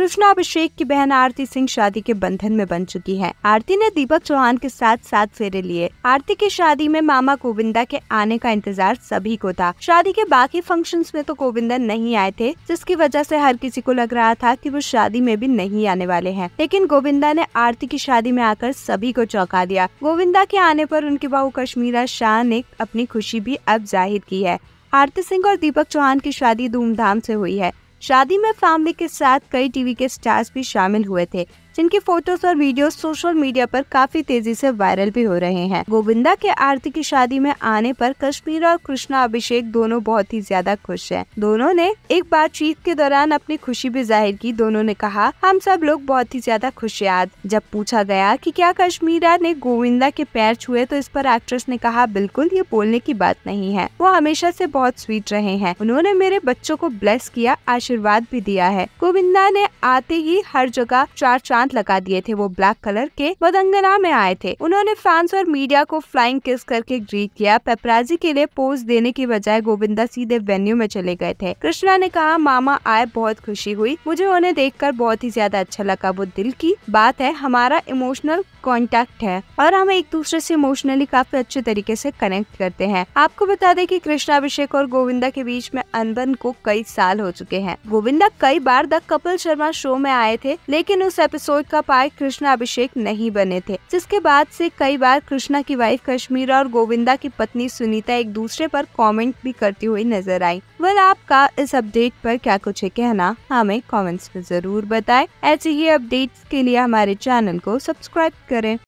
कृष्णा अभिषेक की बहन आरती सिंह शादी के बंधन में बन चुकी है आरती ने दीपक चौहान के साथ सात फेरे लिए आरती की शादी में मामा गोविंदा के आने का इंतजार सभी को था शादी के बाकी फंक्शन में तो गोविंदा नहीं आए थे जिसकी वजह से हर किसी को लग रहा था कि वो शादी में भी नहीं आने वाले हैं लेकिन गोविंदा ने आरती की शादी में आकर सभी को चौंका दिया गोविंदा के आने पर उनकी बहू कश्मीरा शाह ने अपनी खुशी भी अब जाहिर की है आरती सिंह और दीपक चौहान की शादी धूमधाम से हुई है शादी में फैमिली के साथ कई टीवी के स्टार्स भी शामिल हुए थे जिनकी फोटोज और वीडियो सोशल मीडिया पर काफी तेजी से वायरल भी हो रहे हैं गोविंदा के आरती की शादी में आने पर कश्मीर और कृष्णा अभिषेक दोनों बहुत ही ज्यादा खुश हैं। दोनों ने एक बातचीत के दौरान अपनी खुशी भी जाहिर की दोनों ने कहा हम सब लोग बहुत ही ज्यादा खुशियाद जब पूछा गया की क्या कश्मीरा ने गोविंदा के पैर छुए तो इस पर एक्ट्रेस ने कहा बिल्कुल ये बोलने की बात नहीं है वो हमेशा ऐसी बहुत स्वीट रहे हैं उन्होंने मेरे बच्चों को ब्लेस किया आशीर्वाद भी दिया है गोविंदा ने आते ही हर जगह चार चार दांत लगा दिए थे वो ब्लैक कलर के बदंगना में आए थे उन्होंने फैंस और मीडिया को फ्लाइंग किस करके ग्रीट किया पेपराजी के लिए पोज देने की बजाय गोविंदा सीधे वेन्यू में चले गए थे कृष्णा ने कहा मामा आए बहुत खुशी हुई मुझे उन्हें देख बहुत ही ज्यादा अच्छा लगा वो दिल की बात है हमारा इमोशनल कॉन्टेक्ट है और हम एक दूसरे से इमोशनली काफी अच्छे तरीके से कनेक्ट करते हैं आपको बता दें कि कृष्णाभिषेक और गोविंदा के बीच में अनबन को कई साल हो चुके हैं गोविंदा कई बार द कपिल शर्मा शो में आए थे लेकिन उस एपिसोड सोच का पाए कृष्णा अभिषेक नहीं बने थे जिसके बाद से कई बार कृष्णा की वाइफ कश्मीरा और गोविंदा की पत्नी सुनीता एक दूसरे पर कमेंट भी करती हुई नजर आई वह आपका इस अपडेट पर क्या कुछ है कहना हमें कमेंट्स में जरूर बताएं ऐसे ही अपडेट्स के लिए हमारे चैनल को सब्सक्राइब करें